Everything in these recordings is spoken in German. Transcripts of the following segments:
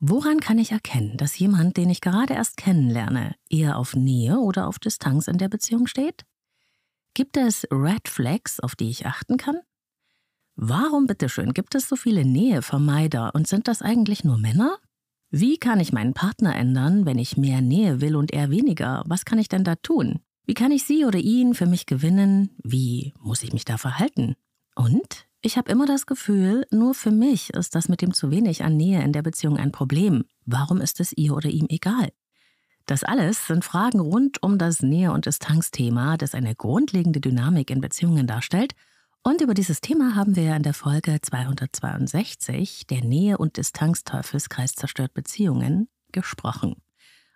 Woran kann ich erkennen, dass jemand, den ich gerade erst kennenlerne, eher auf Nähe oder auf Distanz in der Beziehung steht? Gibt es Red Flags, auf die ich achten kann? Warum bitteschön gibt es so viele Nähevermeider und sind das eigentlich nur Männer? Wie kann ich meinen Partner ändern, wenn ich mehr Nähe will und er weniger? Was kann ich denn da tun? Wie kann ich sie oder ihn für mich gewinnen? Wie muss ich mich da verhalten? Und ich habe immer das Gefühl, nur für mich ist das mit dem zu wenig an Nähe in der Beziehung ein Problem. Warum ist es ihr oder ihm egal? Das alles sind Fragen rund um das Nähe- und Distanzthema, das eine grundlegende Dynamik in Beziehungen darstellt. Und über dieses Thema haben wir in der Folge 262, der Nähe- und Distanzteufelskreis zerstört Beziehungen, gesprochen.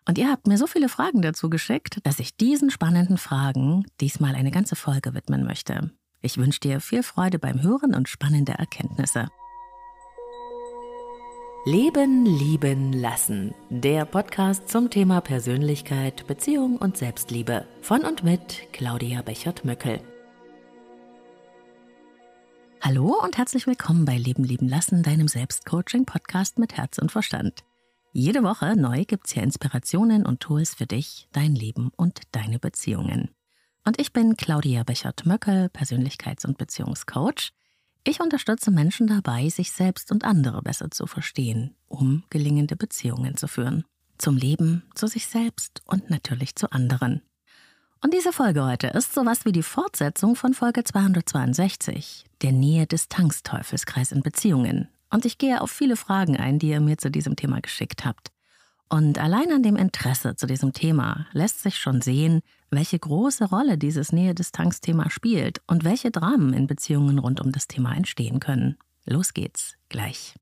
Und ihr habt mir so viele Fragen dazu geschickt, dass ich diesen spannenden Fragen diesmal eine ganze Folge widmen möchte. Ich wünsche dir viel Freude beim Hören und spannende Erkenntnisse. Leben, Lieben, Lassen. Der Podcast zum Thema Persönlichkeit, Beziehung und Selbstliebe. Von und mit Claudia Bechert-Möckel. Hallo und herzlich willkommen bei Leben, Lieben, Lassen, deinem Selbstcoaching-Podcast mit Herz und Verstand. Jede Woche neu gibt's hier Inspirationen und Tools für dich, dein Leben und deine Beziehungen. Und ich bin Claudia Bechert-Möckel, Persönlichkeits- und Beziehungscoach. Ich unterstütze Menschen dabei, sich selbst und andere besser zu verstehen, um gelingende Beziehungen zu führen. Zum Leben, zu sich selbst und natürlich zu anderen. Und diese Folge heute ist sowas wie die Fortsetzung von Folge 262, der Nähe des Tanksteufelskreis in Beziehungen. Und ich gehe auf viele Fragen ein, die ihr mir zu diesem Thema geschickt habt. Und allein an dem Interesse zu diesem Thema lässt sich schon sehen, welche große Rolle dieses Nähe-Distanz-Thema spielt und welche Dramen in Beziehungen rund um das Thema entstehen können. Los geht's gleich.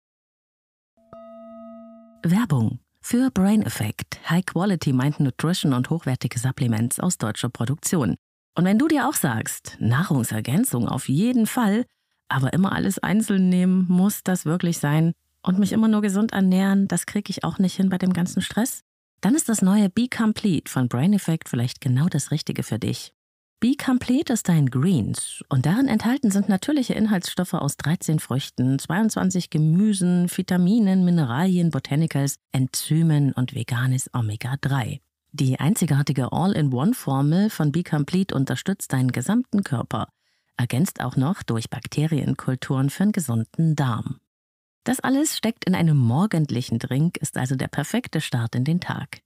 Werbung für Brain Effect, High Quality Mind Nutrition und hochwertige Supplements aus deutscher Produktion. Und wenn du dir auch sagst, Nahrungsergänzung auf jeden Fall, aber immer alles einzeln nehmen, muss das wirklich sein? und mich immer nur gesund ernähren, das kriege ich auch nicht hin bei dem ganzen Stress? Dann ist das neue Be Complete von Brain Effect vielleicht genau das Richtige für dich. Be Complete ist ein Greens und darin enthalten sind natürliche Inhaltsstoffe aus 13 Früchten, 22 Gemüsen, Vitaminen, Mineralien, Botanicals, Enzymen und veganes Omega-3. Die einzigartige All-in-One-Formel von Be Complete unterstützt deinen gesamten Körper, ergänzt auch noch durch Bakterienkulturen für einen gesunden Darm. Das alles steckt in einem morgendlichen Drink, ist also der perfekte Start in den Tag.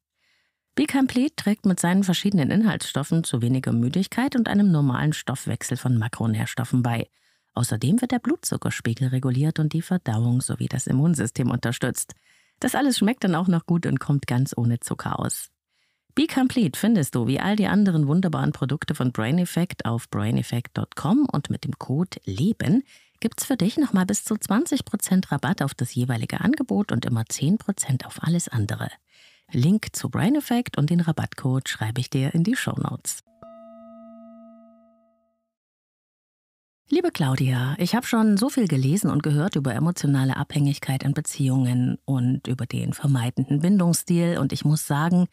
B-Complete trägt mit seinen verschiedenen Inhaltsstoffen zu weniger Müdigkeit und einem normalen Stoffwechsel von Makronährstoffen bei. Außerdem wird der Blutzuckerspiegel reguliert und die Verdauung sowie das Immunsystem unterstützt. Das alles schmeckt dann auch noch gut und kommt ganz ohne Zucker aus. B-Complete findest du wie all die anderen wunderbaren Produkte von Brain Effect auf braineffect.com und mit dem Code LEBEN gibt es für dich nochmal bis zu 20% Rabatt auf das jeweilige Angebot und immer 10% auf alles andere. Link zu Brain Effect und den Rabattcode schreibe ich dir in die Show Notes. Liebe Claudia, ich habe schon so viel gelesen und gehört über emotionale Abhängigkeit in Beziehungen und über den vermeidenden Bindungsstil und ich muss sagen,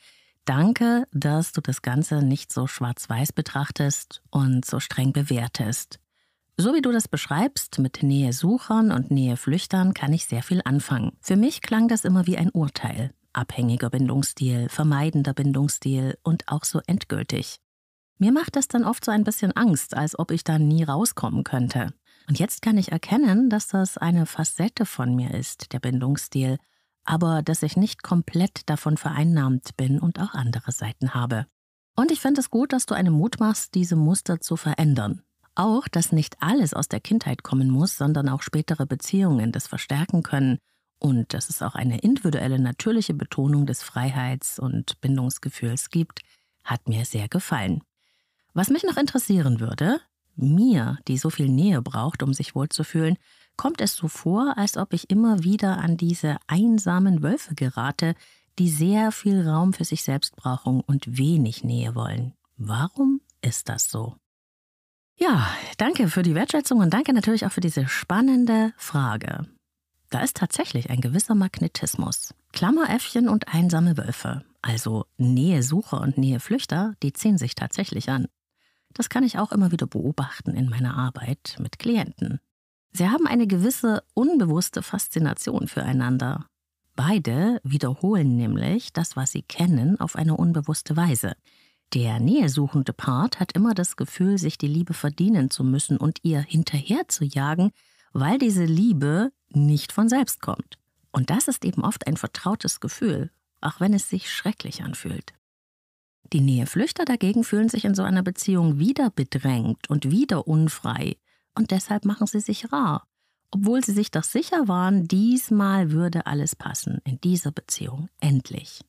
danke, dass du das Ganze nicht so schwarz-weiß betrachtest und so streng bewertest. So wie du das beschreibst, mit Nähe Suchern und Nähe Flüchtern, kann ich sehr viel anfangen. Für mich klang das immer wie ein Urteil. Abhängiger Bindungsstil, vermeidender Bindungsstil und auch so endgültig. Mir macht das dann oft so ein bisschen Angst, als ob ich da nie rauskommen könnte. Und jetzt kann ich erkennen, dass das eine Facette von mir ist, der Bindungsstil, aber dass ich nicht komplett davon vereinnahmt bin und auch andere Seiten habe. Und ich finde es gut, dass du einen Mut machst, diese Muster zu verändern. Auch, dass nicht alles aus der Kindheit kommen muss, sondern auch spätere Beziehungen das verstärken können und dass es auch eine individuelle, natürliche Betonung des Freiheits- und Bindungsgefühls gibt, hat mir sehr gefallen. Was mich noch interessieren würde, mir, die so viel Nähe braucht, um sich wohlzufühlen, kommt es so vor, als ob ich immer wieder an diese einsamen Wölfe gerate, die sehr viel Raum für sich selbst brauchen und wenig Nähe wollen. Warum ist das so? Ja, danke für die Wertschätzung und danke natürlich auch für diese spannende Frage. Da ist tatsächlich ein gewisser Magnetismus. Klammeräffchen und einsame Wölfe, also Nähe-Sucher und Nähe-Flüchter, die ziehen sich tatsächlich an. Das kann ich auch immer wieder beobachten in meiner Arbeit mit Klienten. Sie haben eine gewisse unbewusste Faszination füreinander. Beide wiederholen nämlich das, was sie kennen, auf eine unbewusste Weise. Der nähesuchende Part hat immer das Gefühl, sich die Liebe verdienen zu müssen und ihr hinterher zu jagen, weil diese Liebe nicht von selbst kommt. Und das ist eben oft ein vertrautes Gefühl, auch wenn es sich schrecklich anfühlt. Die Näheflüchter dagegen fühlen sich in so einer Beziehung wieder bedrängt und wieder unfrei, und deshalb machen sie sich rar, obwohl sie sich doch sicher waren, diesmal würde alles passen in dieser Beziehung endlich.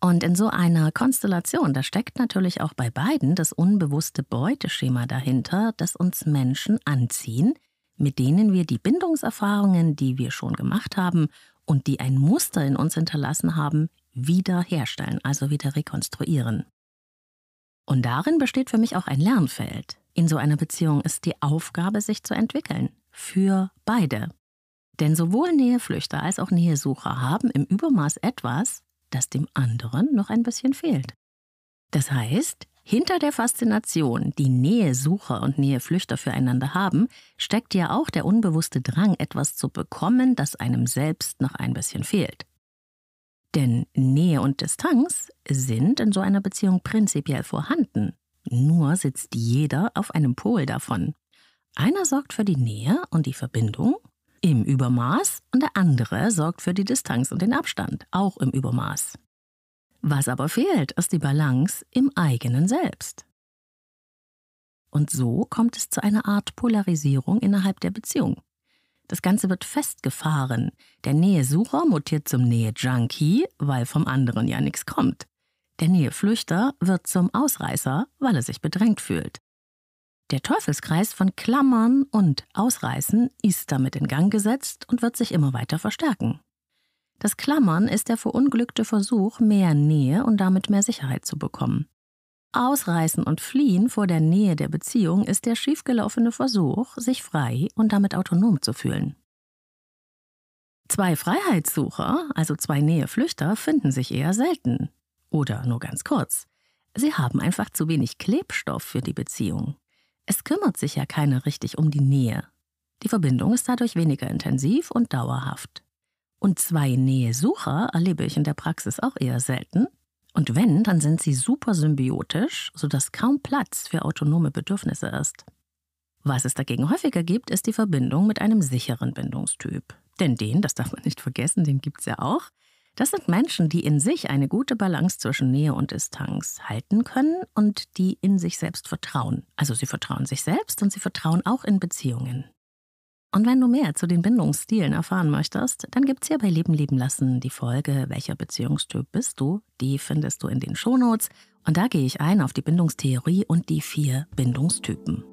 Und in so einer Konstellation, da steckt natürlich auch bei beiden das unbewusste Beuteschema dahinter, das uns Menschen anziehen, mit denen wir die Bindungserfahrungen, die wir schon gemacht haben und die ein Muster in uns hinterlassen haben, wiederherstellen, also wieder rekonstruieren. Und darin besteht für mich auch ein Lernfeld. In so einer Beziehung ist die Aufgabe, sich zu entwickeln. Für beide. Denn sowohl Näheflüchter als auch Nähesucher haben im Übermaß etwas, das dem anderen noch ein bisschen fehlt. Das heißt, hinter der Faszination, die Nähe-Sucher und Nähe-Flüchter füreinander haben, steckt ja auch der unbewusste Drang, etwas zu bekommen, das einem selbst noch ein bisschen fehlt. Denn Nähe und Distanz sind in so einer Beziehung prinzipiell vorhanden. Nur sitzt jeder auf einem Pol davon. Einer sorgt für die Nähe und die Verbindung im Übermaß und der andere sorgt für die Distanz und den Abstand, auch im Übermaß. Was aber fehlt, ist die Balance im eigenen Selbst. Und so kommt es zu einer Art Polarisierung innerhalb der Beziehung. Das Ganze wird festgefahren. Der Nähesucher mutiert zum Nähe-Junkie, weil vom anderen ja nichts kommt. Der Näheflüchter wird zum Ausreißer, weil er sich bedrängt fühlt. Der Teufelskreis von Klammern und Ausreißen ist damit in Gang gesetzt und wird sich immer weiter verstärken. Das Klammern ist der verunglückte Versuch, mehr Nähe und damit mehr Sicherheit zu bekommen. Ausreißen und fliehen vor der Nähe der Beziehung ist der schiefgelaufene Versuch, sich frei und damit autonom zu fühlen. Zwei Freiheitssucher, also zwei Näheflüchter, finden sich eher selten. Oder nur ganz kurz. Sie haben einfach zu wenig Klebstoff für die Beziehung. Es kümmert sich ja keiner richtig um die Nähe. Die Verbindung ist dadurch weniger intensiv und dauerhaft. Und zwei Nähesucher erlebe ich in der Praxis auch eher selten. Und wenn, dann sind sie super symbiotisch, sodass kaum Platz für autonome Bedürfnisse ist. Was es dagegen häufiger gibt, ist die Verbindung mit einem sicheren Bindungstyp. Denn den, das darf man nicht vergessen, den gibt es ja auch, das sind Menschen, die in sich eine gute Balance zwischen Nähe und Distanz halten können und die in sich selbst vertrauen. Also sie vertrauen sich selbst und sie vertrauen auch in Beziehungen. Und wenn du mehr zu den Bindungsstilen erfahren möchtest, dann gibt's hier bei Leben leben lassen die Folge Welcher Beziehungstyp bist du? Die findest du in den Shownotes und da gehe ich ein auf die Bindungstheorie und die vier Bindungstypen.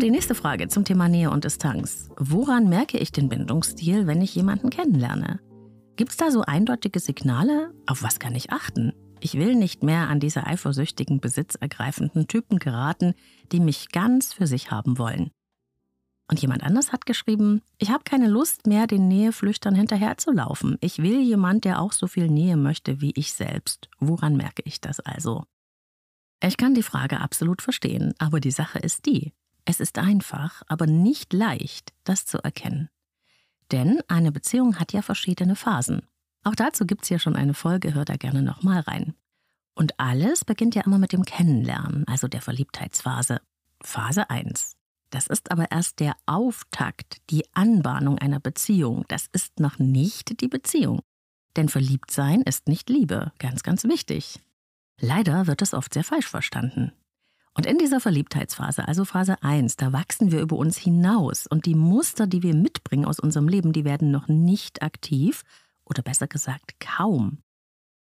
die nächste Frage zum Thema Nähe und Distanz. Woran merke ich den Bindungsstil, wenn ich jemanden kennenlerne? Gibt es da so eindeutige Signale? Auf was kann ich achten? Ich will nicht mehr an diese eifersüchtigen, besitzergreifenden Typen geraten, die mich ganz für sich haben wollen. Und jemand anders hat geschrieben, ich habe keine Lust mehr, den Näheflüchtern hinterherzulaufen. Ich will jemand, der auch so viel Nähe möchte wie ich selbst. Woran merke ich das also? Ich kann die Frage absolut verstehen, aber die Sache ist die, es ist einfach, aber nicht leicht, das zu erkennen. Denn eine Beziehung hat ja verschiedene Phasen. Auch dazu gibt es ja schon eine Folge, hör da gerne nochmal rein. Und alles beginnt ja immer mit dem Kennenlernen, also der Verliebtheitsphase. Phase 1. Das ist aber erst der Auftakt, die Anbahnung einer Beziehung. Das ist noch nicht die Beziehung. Denn verliebt sein ist nicht Liebe, ganz, ganz wichtig. Leider wird es oft sehr falsch verstanden. Und in dieser Verliebtheitsphase, also Phase 1, da wachsen wir über uns hinaus und die Muster, die wir mitbringen aus unserem Leben, die werden noch nicht aktiv oder besser gesagt kaum.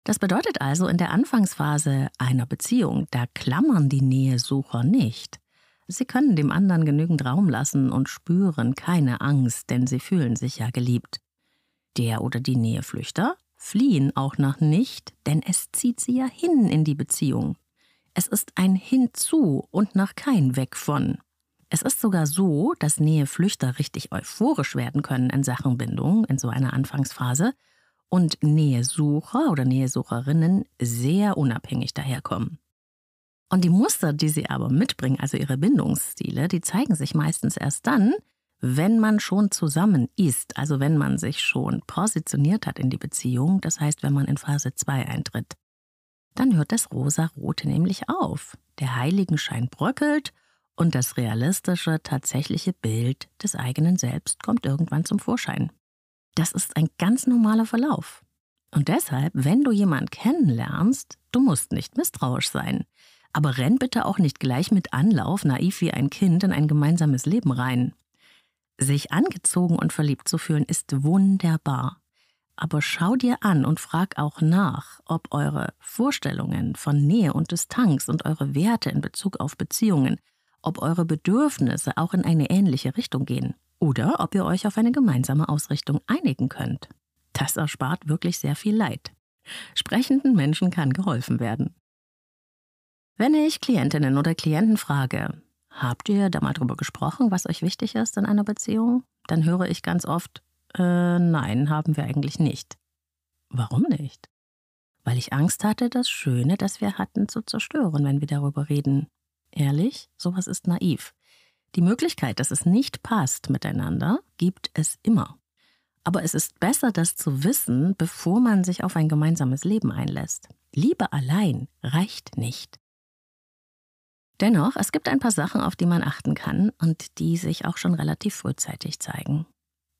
Das bedeutet also, in der Anfangsphase einer Beziehung, da klammern die Nähesucher nicht. Sie können dem anderen genügend Raum lassen und spüren keine Angst, denn sie fühlen sich ja geliebt. Der oder die Näheflüchter fliehen auch noch nicht, denn es zieht sie ja hin in die Beziehung. Es ist ein Hinzu und nach kein Weg von. Es ist sogar so, dass Näheflüchter richtig euphorisch werden können in Sachen Bindung in so einer Anfangsphase und Nähesucher oder Nähesucherinnen sehr unabhängig daherkommen. Und die Muster, die sie aber mitbringen, also ihre Bindungsstile, die zeigen sich meistens erst dann, wenn man schon zusammen ist, also wenn man sich schon positioniert hat in die Beziehung, das heißt, wenn man in Phase 2 eintritt dann hört das Rosarote nämlich auf. Der Heiligenschein bröckelt und das realistische, tatsächliche Bild des eigenen Selbst kommt irgendwann zum Vorschein. Das ist ein ganz normaler Verlauf. Und deshalb, wenn du jemanden kennenlernst, du musst nicht misstrauisch sein. Aber renn bitte auch nicht gleich mit Anlauf, naiv wie ein Kind, in ein gemeinsames Leben rein. Sich angezogen und verliebt zu fühlen ist wunderbar. Aber schau dir an und frag auch nach, ob eure Vorstellungen von Nähe und Distanz und eure Werte in Bezug auf Beziehungen, ob eure Bedürfnisse auch in eine ähnliche Richtung gehen oder ob ihr euch auf eine gemeinsame Ausrichtung einigen könnt. Das erspart wirklich sehr viel Leid. Sprechenden Menschen kann geholfen werden. Wenn ich Klientinnen oder Klienten frage, habt ihr da mal drüber gesprochen, was euch wichtig ist in einer Beziehung? Dann höre ich ganz oft, äh, nein, haben wir eigentlich nicht. Warum nicht? Weil ich Angst hatte, das Schöne, das wir hatten, zu zerstören, wenn wir darüber reden. Ehrlich, sowas ist naiv. Die Möglichkeit, dass es nicht passt miteinander, gibt es immer. Aber es ist besser, das zu wissen, bevor man sich auf ein gemeinsames Leben einlässt. Liebe allein reicht nicht. Dennoch, es gibt ein paar Sachen, auf die man achten kann und die sich auch schon relativ frühzeitig zeigen.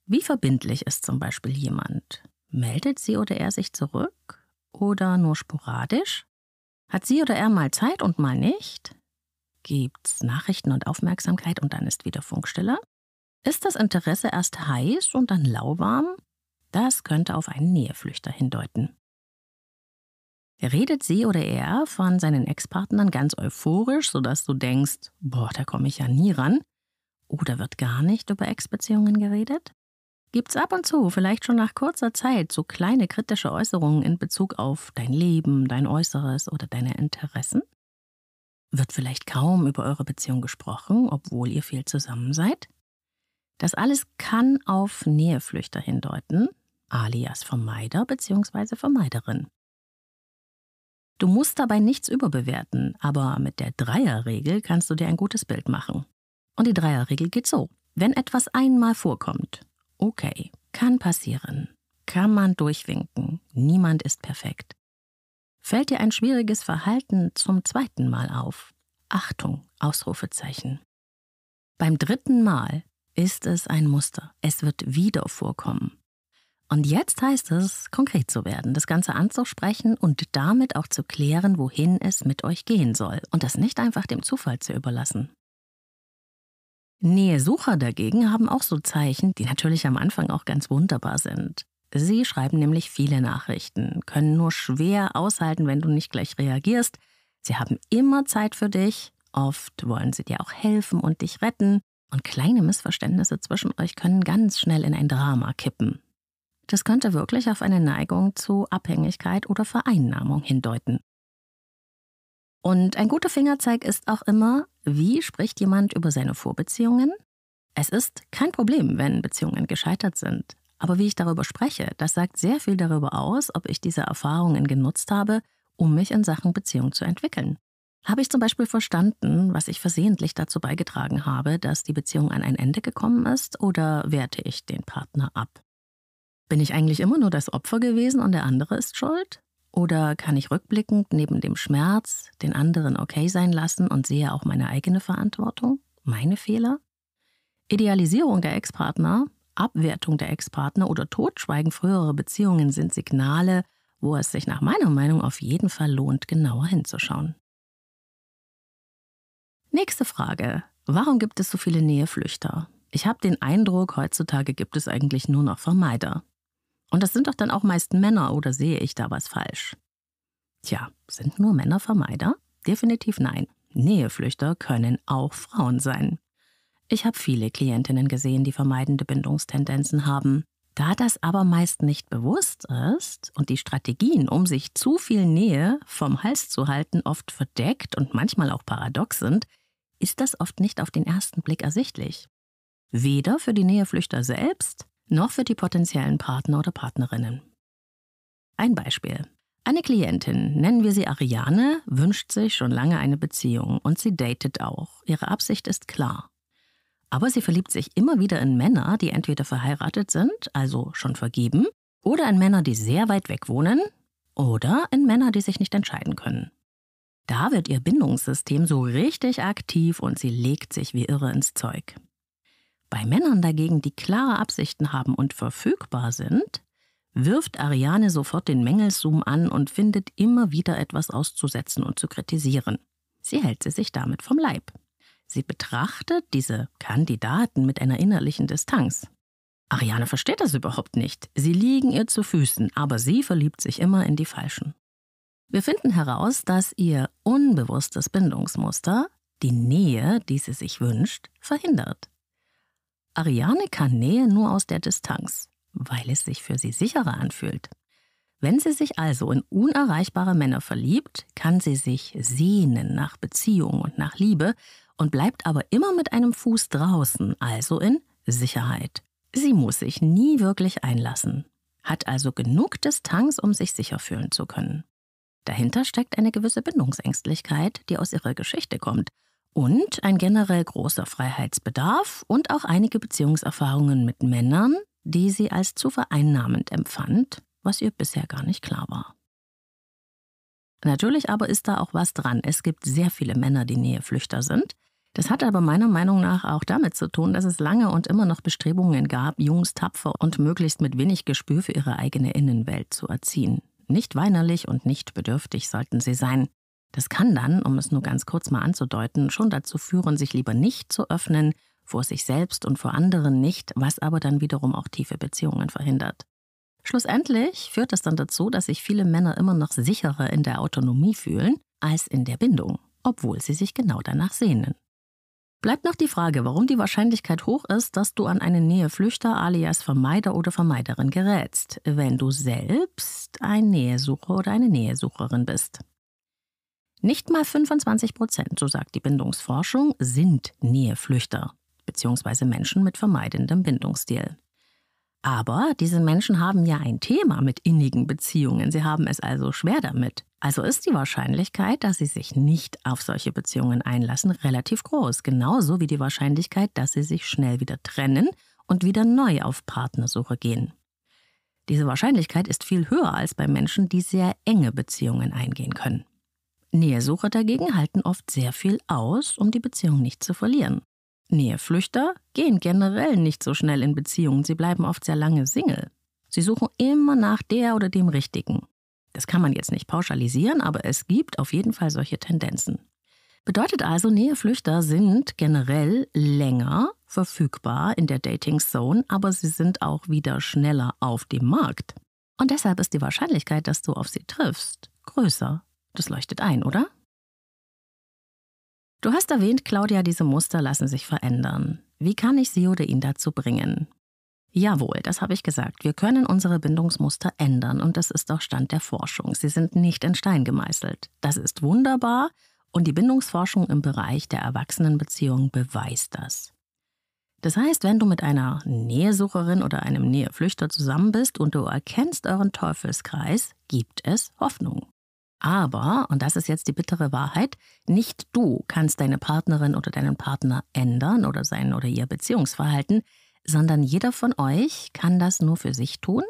Wie verbindlich ist zum Beispiel jemand? Meldet sie oder er sich zurück? Oder nur sporadisch? Hat sie oder er mal Zeit und mal nicht? Gibt's Nachrichten und Aufmerksamkeit und dann ist wieder Funkstille? Ist das Interesse erst heiß und dann lauwarm? Das könnte auf einen Näheflüchter hindeuten. Redet sie oder er von seinen Ex-Partnern ganz euphorisch, sodass du denkst, boah, da komme ich ja nie ran? Oder wird gar nicht über Ex-Beziehungen geredet? gibt's ab und zu, vielleicht schon nach kurzer Zeit, so kleine kritische Äußerungen in Bezug auf dein Leben, dein Äußeres oder deine Interessen? Wird vielleicht kaum über eure Beziehung gesprochen, obwohl ihr viel zusammen seid? Das alles kann auf Näheflüchter hindeuten, alias Vermeider bzw. Vermeiderin. Du musst dabei nichts überbewerten, aber mit der Dreierregel kannst du dir ein gutes Bild machen. Und die Dreierregel geht so. Wenn etwas einmal vorkommt, Okay, kann passieren. Kann man durchwinken. Niemand ist perfekt. Fällt dir ein schwieriges Verhalten zum zweiten Mal auf? Achtung, Ausrufezeichen. Beim dritten Mal ist es ein Muster. Es wird wieder vorkommen. Und jetzt heißt es, konkret zu werden, das Ganze anzusprechen und damit auch zu klären, wohin es mit euch gehen soll und das nicht einfach dem Zufall zu überlassen. Nähesucher dagegen haben auch so Zeichen, die natürlich am Anfang auch ganz wunderbar sind. Sie schreiben nämlich viele Nachrichten, können nur schwer aushalten, wenn du nicht gleich reagierst. Sie haben immer Zeit für dich, oft wollen sie dir auch helfen und dich retten. Und kleine Missverständnisse zwischen euch können ganz schnell in ein Drama kippen. Das könnte wirklich auf eine Neigung zu Abhängigkeit oder Vereinnahmung hindeuten. Und ein guter Fingerzeig ist auch immer, wie spricht jemand über seine Vorbeziehungen? Es ist kein Problem, wenn Beziehungen gescheitert sind. Aber wie ich darüber spreche, das sagt sehr viel darüber aus, ob ich diese Erfahrungen genutzt habe, um mich in Sachen Beziehung zu entwickeln. Habe ich zum Beispiel verstanden, was ich versehentlich dazu beigetragen habe, dass die Beziehung an ein Ende gekommen ist, oder werte ich den Partner ab? Bin ich eigentlich immer nur das Opfer gewesen und der andere ist schuld? Oder kann ich rückblickend neben dem Schmerz den anderen okay sein lassen und sehe auch meine eigene Verantwortung, meine Fehler? Idealisierung der Ex-Partner, Abwertung der Ex-Partner oder Totschweigen früherer Beziehungen sind Signale, wo es sich nach meiner Meinung auf jeden Fall lohnt, genauer hinzuschauen. Nächste Frage. Warum gibt es so viele Näheflüchter? Ich habe den Eindruck, heutzutage gibt es eigentlich nur noch Vermeider. Und das sind doch dann auch meist Männer, oder sehe ich da was falsch? Tja, sind nur Männer Vermeider? Definitiv nein. Näheflüchter können auch Frauen sein. Ich habe viele Klientinnen gesehen, die vermeidende Bindungstendenzen haben. Da das aber meist nicht bewusst ist und die Strategien, um sich zu viel Nähe vom Hals zu halten, oft verdeckt und manchmal auch paradox sind, ist das oft nicht auf den ersten Blick ersichtlich. Weder für die Näheflüchter selbst noch für die potenziellen Partner oder Partnerinnen. Ein Beispiel. Eine Klientin, nennen wir sie Ariane, wünscht sich schon lange eine Beziehung und sie datet auch. Ihre Absicht ist klar. Aber sie verliebt sich immer wieder in Männer, die entweder verheiratet sind, also schon vergeben, oder in Männer, die sehr weit weg wohnen, oder in Männer, die sich nicht entscheiden können. Da wird ihr Bindungssystem so richtig aktiv und sie legt sich wie irre ins Zeug. Bei Männern dagegen, die klare Absichten haben und verfügbar sind, wirft Ariane sofort den Mängelszoom an und findet immer wieder etwas auszusetzen und zu kritisieren. Sie hält sie sich damit vom Leib. Sie betrachtet diese Kandidaten mit einer innerlichen Distanz. Ariane versteht das überhaupt nicht. Sie liegen ihr zu Füßen, aber sie verliebt sich immer in die Falschen. Wir finden heraus, dass ihr unbewusstes Bindungsmuster die Nähe, die sie sich wünscht, verhindert. Ariane kann Nähe nur aus der Distanz, weil es sich für sie sicherer anfühlt. Wenn sie sich also in unerreichbare Männer verliebt, kann sie sich sehnen nach Beziehung und nach Liebe und bleibt aber immer mit einem Fuß draußen, also in Sicherheit. Sie muss sich nie wirklich einlassen, hat also genug Distanz, um sich sicher fühlen zu können. Dahinter steckt eine gewisse Bindungsängstlichkeit, die aus ihrer Geschichte kommt und ein generell großer Freiheitsbedarf und auch einige Beziehungserfahrungen mit Männern, die sie als zu vereinnahmend empfand, was ihr bisher gar nicht klar war. Natürlich aber ist da auch was dran. Es gibt sehr viele Männer, die Näheflüchter sind. Das hat aber meiner Meinung nach auch damit zu tun, dass es lange und immer noch Bestrebungen gab, Jungs tapfer und möglichst mit wenig Gespür für ihre eigene Innenwelt zu erziehen. Nicht weinerlich und nicht bedürftig sollten sie sein. Das kann dann, um es nur ganz kurz mal anzudeuten, schon dazu führen, sich lieber nicht zu öffnen, vor sich selbst und vor anderen nicht, was aber dann wiederum auch tiefe Beziehungen verhindert. Schlussendlich führt das dann dazu, dass sich viele Männer immer noch sicherer in der Autonomie fühlen als in der Bindung, obwohl sie sich genau danach sehnen. Bleibt noch die Frage, warum die Wahrscheinlichkeit hoch ist, dass du an eine Näheflüchter alias Vermeider oder Vermeiderin gerätst, wenn du selbst ein Nähesucher oder eine Nähesucherin bist. Nicht mal 25 Prozent, so sagt die Bindungsforschung, sind Näheflüchter bzw. Menschen mit vermeidendem Bindungsstil. Aber diese Menschen haben ja ein Thema mit innigen Beziehungen. Sie haben es also schwer damit. Also ist die Wahrscheinlichkeit, dass sie sich nicht auf solche Beziehungen einlassen, relativ groß. Genauso wie die Wahrscheinlichkeit, dass sie sich schnell wieder trennen und wieder neu auf Partnersuche gehen. Diese Wahrscheinlichkeit ist viel höher als bei Menschen, die sehr enge Beziehungen eingehen können. Nähesucher dagegen halten oft sehr viel aus, um die Beziehung nicht zu verlieren. Näheflüchter gehen generell nicht so schnell in Beziehungen, sie bleiben oft sehr lange Single. Sie suchen immer nach der oder dem Richtigen. Das kann man jetzt nicht pauschalisieren, aber es gibt auf jeden Fall solche Tendenzen. Bedeutet also, Näheflüchter sind generell länger verfügbar in der Dating Zone, aber sie sind auch wieder schneller auf dem Markt. Und deshalb ist die Wahrscheinlichkeit, dass du auf sie triffst, größer das leuchtet ein, oder? Du hast erwähnt, Claudia, diese Muster lassen sich verändern. Wie kann ich sie oder ihn dazu bringen? Jawohl, das habe ich gesagt. Wir können unsere Bindungsmuster ändern und das ist auch Stand der Forschung. Sie sind nicht in Stein gemeißelt. Das ist wunderbar und die Bindungsforschung im Bereich der Erwachsenenbeziehung beweist das. Das heißt, wenn du mit einer Nähesucherin oder einem Näheflüchter zusammen bist und du erkennst euren Teufelskreis, gibt es Hoffnung. Aber, und das ist jetzt die bittere Wahrheit, nicht du kannst deine Partnerin oder deinen Partner ändern oder sein oder ihr Beziehungsverhalten, sondern jeder von euch kann das nur für sich tun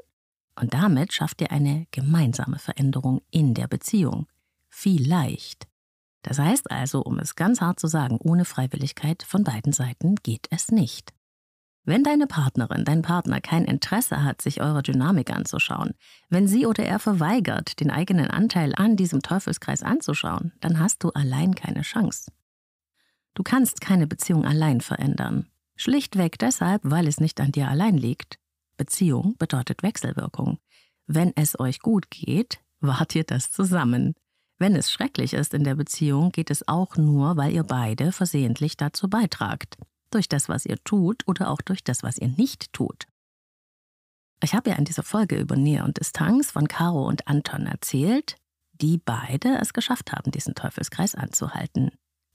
und damit schafft ihr eine gemeinsame Veränderung in der Beziehung. Vielleicht. Das heißt also, um es ganz hart zu sagen, ohne Freiwilligkeit von beiden Seiten geht es nicht. Wenn deine Partnerin, dein Partner kein Interesse hat, sich eure Dynamik anzuschauen, wenn sie oder er verweigert, den eigenen Anteil an diesem Teufelskreis anzuschauen, dann hast du allein keine Chance. Du kannst keine Beziehung allein verändern. Schlichtweg deshalb, weil es nicht an dir allein liegt. Beziehung bedeutet Wechselwirkung. Wenn es euch gut geht, wart ihr das zusammen. Wenn es schrecklich ist in der Beziehung, geht es auch nur, weil ihr beide versehentlich dazu beitragt durch das, was ihr tut oder auch durch das, was ihr nicht tut. Ich habe ja in dieser Folge über Nähe und Distanz von Caro und Anton erzählt, die beide es geschafft haben, diesen Teufelskreis anzuhalten,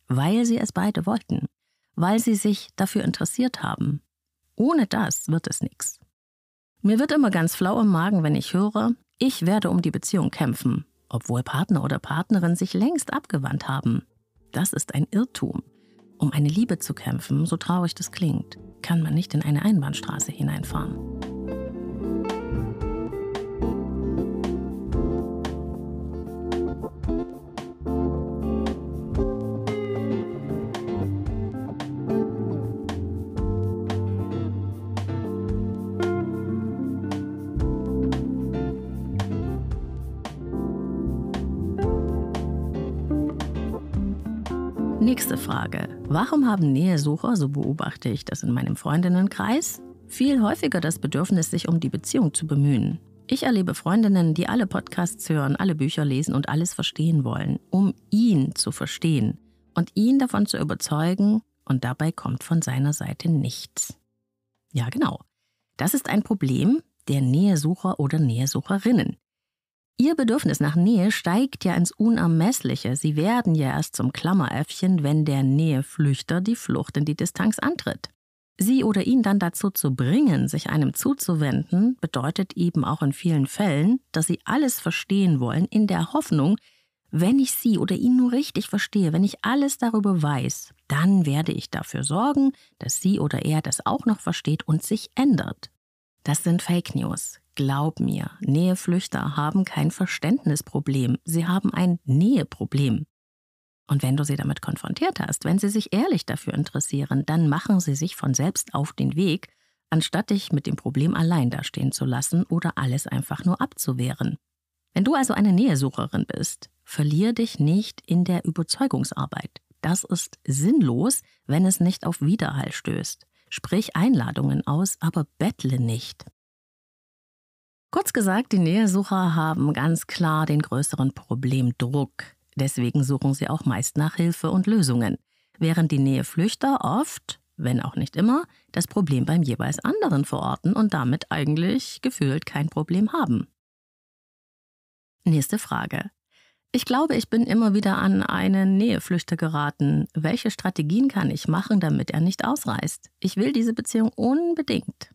weil sie es beide wollten, weil sie sich dafür interessiert haben. Ohne das wird es nichts. Mir wird immer ganz flau im Magen, wenn ich höre, ich werde um die Beziehung kämpfen, obwohl Partner oder Partnerin sich längst abgewandt haben. Das ist ein Irrtum. Um eine Liebe zu kämpfen, so traurig das klingt, kann man nicht in eine Einbahnstraße hineinfahren. Warum haben Nähesucher, so beobachte ich das in meinem Freundinnenkreis, viel häufiger das Bedürfnis, sich um die Beziehung zu bemühen? Ich erlebe Freundinnen, die alle Podcasts hören, alle Bücher lesen und alles verstehen wollen, um ihn zu verstehen und ihn davon zu überzeugen, und dabei kommt von seiner Seite nichts. Ja, genau. Das ist ein Problem der Nähesucher oder Nähesucherinnen. Ihr Bedürfnis nach Nähe steigt ja ins Unermessliche. Sie werden ja erst zum Klammeräffchen, wenn der Näheflüchter die Flucht in die Distanz antritt. Sie oder ihn dann dazu zu bringen, sich einem zuzuwenden, bedeutet eben auch in vielen Fällen, dass sie alles verstehen wollen, in der Hoffnung, wenn ich sie oder ihn nur richtig verstehe, wenn ich alles darüber weiß, dann werde ich dafür sorgen, dass sie oder er das auch noch versteht und sich ändert. Das sind Fake News. Glaub mir, Näheflüchter haben kein Verständnisproblem, sie haben ein Näheproblem. Und wenn du sie damit konfrontiert hast, wenn sie sich ehrlich dafür interessieren, dann machen sie sich von selbst auf den Weg, anstatt dich mit dem Problem allein dastehen zu lassen oder alles einfach nur abzuwehren. Wenn du also eine Nähesucherin bist, verlier dich nicht in der Überzeugungsarbeit. Das ist sinnlos, wenn es nicht auf Widerhall stößt. Sprich Einladungen aus, aber bettle nicht. Kurz gesagt, die Nähesucher haben ganz klar den größeren Problemdruck. Deswegen suchen sie auch meist nach Hilfe und Lösungen, während die Näheflüchter oft, wenn auch nicht immer, das Problem beim jeweils anderen verorten und damit eigentlich gefühlt kein Problem haben. Nächste Frage. Ich glaube, ich bin immer wieder an einen Näheflüchter geraten. Welche Strategien kann ich machen, damit er nicht ausreißt? Ich will diese Beziehung unbedingt.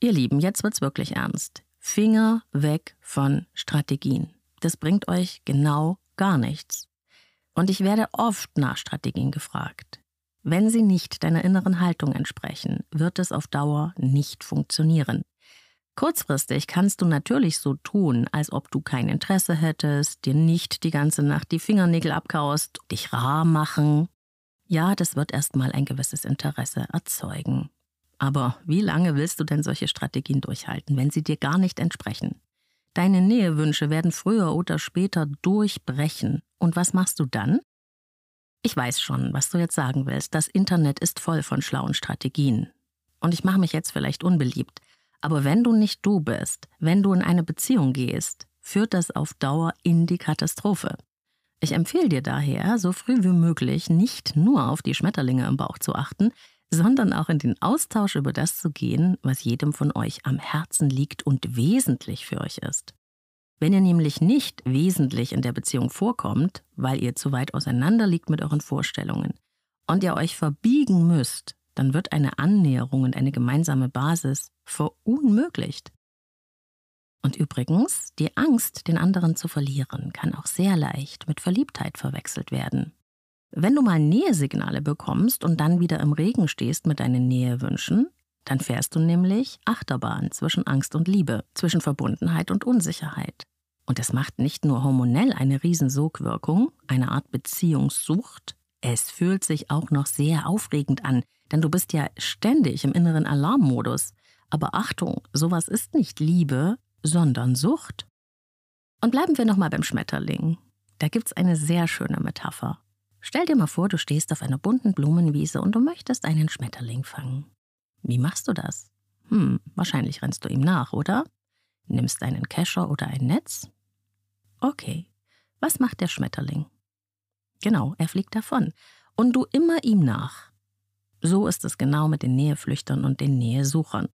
Ihr Lieben, jetzt wird's wirklich ernst. Finger weg von Strategien. Das bringt euch genau gar nichts. Und ich werde oft nach Strategien gefragt. Wenn sie nicht deiner inneren Haltung entsprechen, wird es auf Dauer nicht funktionieren. Kurzfristig kannst du natürlich so tun, als ob du kein Interesse hättest, dir nicht die ganze Nacht die Fingernägel abkaust, dich rar machen. Ja, das wird erstmal ein gewisses Interesse erzeugen. Aber wie lange willst du denn solche Strategien durchhalten, wenn sie dir gar nicht entsprechen? Deine Nähewünsche werden früher oder später durchbrechen. Und was machst du dann? Ich weiß schon, was du jetzt sagen willst. Das Internet ist voll von schlauen Strategien. Und ich mache mich jetzt vielleicht unbeliebt. Aber wenn du nicht du bist, wenn du in eine Beziehung gehst, führt das auf Dauer in die Katastrophe. Ich empfehle dir daher, so früh wie möglich nicht nur auf die Schmetterlinge im Bauch zu achten, sondern auch in den Austausch über das zu gehen, was jedem von euch am Herzen liegt und wesentlich für euch ist. Wenn ihr nämlich nicht wesentlich in der Beziehung vorkommt, weil ihr zu weit auseinander liegt mit euren Vorstellungen und ihr euch verbiegen müsst, dann wird eine Annäherung und eine gemeinsame Basis verunmöglicht. Und übrigens, die Angst, den anderen zu verlieren, kann auch sehr leicht mit Verliebtheit verwechselt werden. Wenn du mal Nähesignale bekommst und dann wieder im Regen stehst mit deinen Nähewünschen, dann fährst du nämlich Achterbahn zwischen Angst und Liebe, zwischen Verbundenheit und Unsicherheit. Und es macht nicht nur hormonell eine Riesensogwirkung, eine Art Beziehungssucht, es fühlt sich auch noch sehr aufregend an, denn du bist ja ständig im inneren Alarmmodus. Aber Achtung, sowas ist nicht Liebe, sondern Sucht. Und bleiben wir nochmal beim Schmetterling. Da gibt es eine sehr schöne Metapher. Stell dir mal vor, du stehst auf einer bunten Blumenwiese und du möchtest einen Schmetterling fangen. Wie machst du das? Hm, wahrscheinlich rennst du ihm nach, oder? Nimmst einen Kescher oder ein Netz? Okay. Was macht der Schmetterling? Genau, er fliegt davon. Und du immer ihm nach. So ist es genau mit den Näheflüchtern und den Nähesuchern.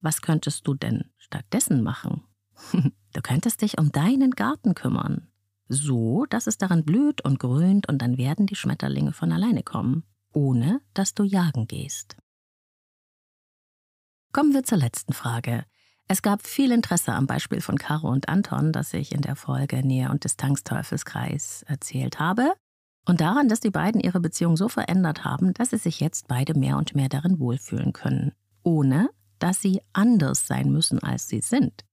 Was könntest du denn stattdessen machen? du könntest dich um deinen Garten kümmern so, dass es daran blüht und grünt und dann werden die Schmetterlinge von alleine kommen, ohne dass du jagen gehst. Kommen wir zur letzten Frage. Es gab viel Interesse am Beispiel von Caro und Anton, das ich in der Folge Nähe und Distanz Teufelskreis erzählt habe, und daran, dass die beiden ihre Beziehung so verändert haben, dass sie sich jetzt beide mehr und mehr darin wohlfühlen können, ohne dass sie anders sein müssen, als sie sind.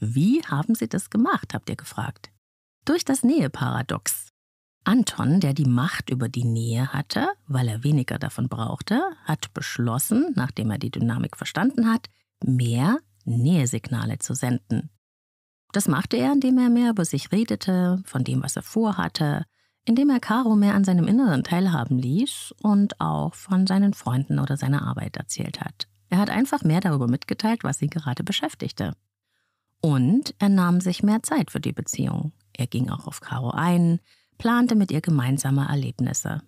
Wie haben sie das gemacht, habt ihr gefragt durch das Näheparadox. Anton, der die Macht über die Nähe hatte, weil er weniger davon brauchte, hat beschlossen, nachdem er die Dynamik verstanden hat, mehr Nähesignale zu senden. Das machte er, indem er mehr über sich redete, von dem, was er vorhatte, indem er Caro mehr an seinem Inneren teilhaben ließ und auch von seinen Freunden oder seiner Arbeit erzählt hat. Er hat einfach mehr darüber mitgeteilt, was ihn gerade beschäftigte. Und er nahm sich mehr Zeit für die Beziehung. Er ging auch auf Caro ein, plante mit ihr gemeinsame Erlebnisse.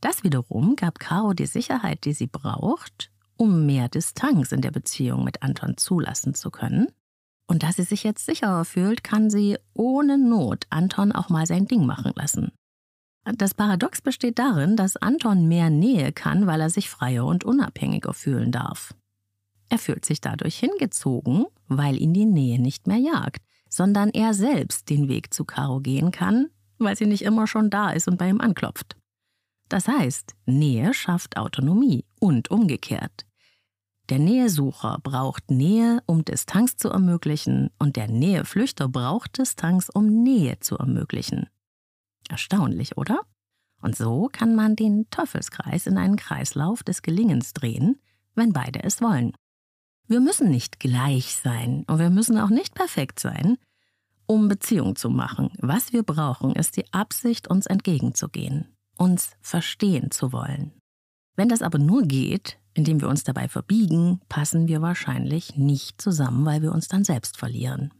Das wiederum gab Caro die Sicherheit, die sie braucht, um mehr Distanz in der Beziehung mit Anton zulassen zu können. Und da sie sich jetzt sicherer fühlt, kann sie ohne Not Anton auch mal sein Ding machen lassen. Das Paradox besteht darin, dass Anton mehr Nähe kann, weil er sich freier und unabhängiger fühlen darf. Er fühlt sich dadurch hingezogen, weil ihn die Nähe nicht mehr jagt sondern er selbst den Weg zu Caro gehen kann, weil sie nicht immer schon da ist und bei ihm anklopft. Das heißt, Nähe schafft Autonomie und umgekehrt. Der Nähesucher braucht Nähe, um Distanz zu ermöglichen, und der Näheflüchter braucht Distanz, um Nähe zu ermöglichen. Erstaunlich, oder? Und so kann man den Teufelskreis in einen Kreislauf des Gelingens drehen, wenn beide es wollen. Wir müssen nicht gleich sein und wir müssen auch nicht perfekt sein, um Beziehung zu machen. Was wir brauchen, ist die Absicht, uns entgegenzugehen, uns verstehen zu wollen. Wenn das aber nur geht, indem wir uns dabei verbiegen, passen wir wahrscheinlich nicht zusammen, weil wir uns dann selbst verlieren.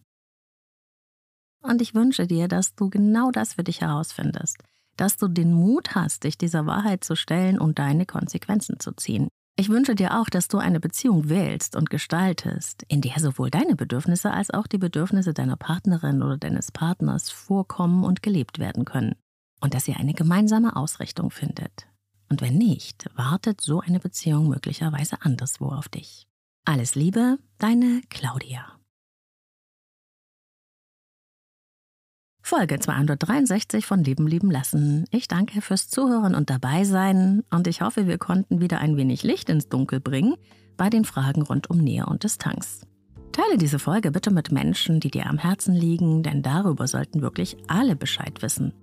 Und ich wünsche dir, dass du genau das für dich herausfindest, dass du den Mut hast, dich dieser Wahrheit zu stellen und deine Konsequenzen zu ziehen. Ich wünsche dir auch, dass du eine Beziehung wählst und gestaltest, in der sowohl deine Bedürfnisse als auch die Bedürfnisse deiner Partnerin oder deines Partners vorkommen und gelebt werden können. Und dass ihr eine gemeinsame Ausrichtung findet. Und wenn nicht, wartet so eine Beziehung möglicherweise anderswo auf dich. Alles Liebe, deine Claudia. Folge 263 von Leben lieben lassen. Ich danke fürs Zuhören und dabei sein und ich hoffe, wir konnten wieder ein wenig Licht ins Dunkel bringen bei den Fragen rund um Nähe und Distanz. Teile diese Folge bitte mit Menschen, die dir am Herzen liegen, denn darüber sollten wirklich alle Bescheid wissen.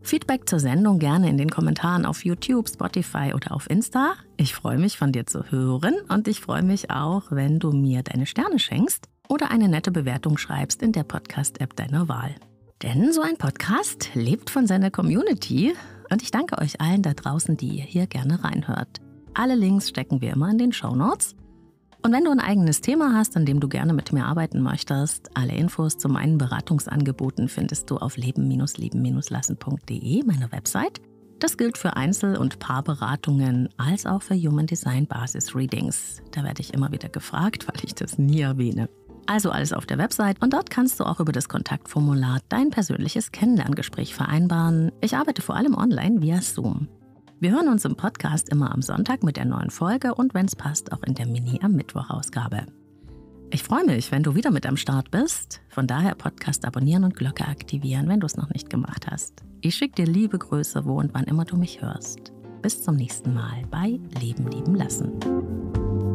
Feedback zur Sendung gerne in den Kommentaren auf YouTube, Spotify oder auf Insta. Ich freue mich von dir zu hören und ich freue mich auch, wenn du mir deine Sterne schenkst oder eine nette Bewertung schreibst in der Podcast-App deiner Wahl. Denn so ein Podcast lebt von seiner Community. Und ich danke euch allen da draußen, die ihr hier gerne reinhört. Alle Links stecken wir immer in den Show Notes. Und wenn du ein eigenes Thema hast, an dem du gerne mit mir arbeiten möchtest, alle Infos zu meinen Beratungsangeboten findest du auf leben-leben-lassen.de, meine Website. Das gilt für Einzel- und Paarberatungen als auch für Human Design Basis Readings. Da werde ich immer wieder gefragt, weil ich das nie erwähne. Also alles auf der Website und dort kannst du auch über das Kontaktformular dein persönliches Kennenlerngespräch vereinbaren. Ich arbeite vor allem online via Zoom. Wir hören uns im Podcast immer am Sonntag mit der neuen Folge und wenn es passt, auch in der Mini am Mittwoch-Ausgabe. Ich freue mich, wenn du wieder mit am Start bist. Von daher Podcast abonnieren und Glocke aktivieren, wenn du es noch nicht gemacht hast. Ich schicke dir liebe Grüße, wo und wann immer du mich hörst. Bis zum nächsten Mal bei Leben lieben lassen.